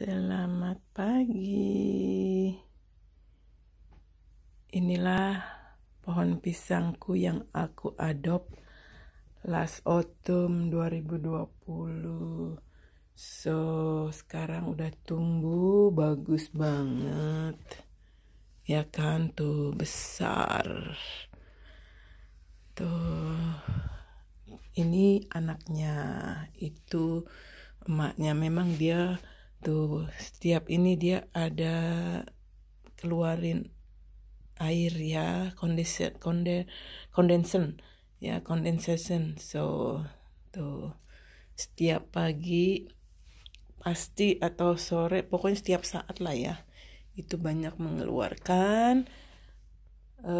Selamat pagi. Inilah pohon pisangku yang aku adop last autumn 2020. So, sekarang udah tumbuh bagus banget. Ya kan tuh besar. Tuh. Ini anaknya itu emaknya memang dia Tuh, gitu. setiap ini dia ada keluarin air ya, kondenser konde, kondensen ya, condensation. So, tuh setiap pagi pasti atau sore, pokoknya setiap saat lah ya. Itu banyak mengeluarkan eh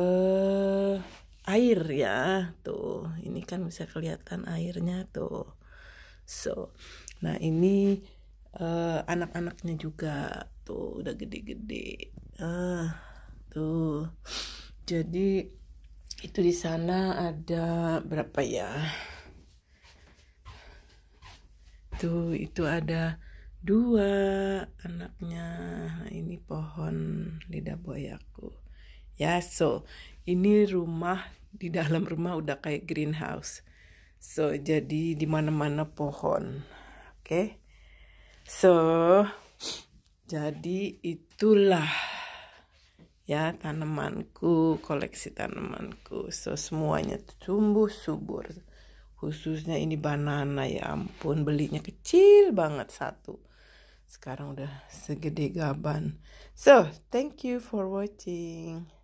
uh, air ya. Tuh, ini kan bisa kelihatan airnya tuh. So, nah ini uh, anak-anaknya juga tuh udah gede-gede uh, tuh jadi itu di sana ada berapa ya tuh itu ada dua anaknya nah, ini pohon lidah buayaku ya so ini rumah di dalam rumah udah kayak greenhouse so jadi di mana mana pohon oke okay? So, jadi itulah ya tanamanku, koleksi tanamanku. So, semuanya tumbuh subur. Khususnya ini banana ya ampun, belinya kecil banget satu. Sekarang udah segede gaban. So, thank you for watching.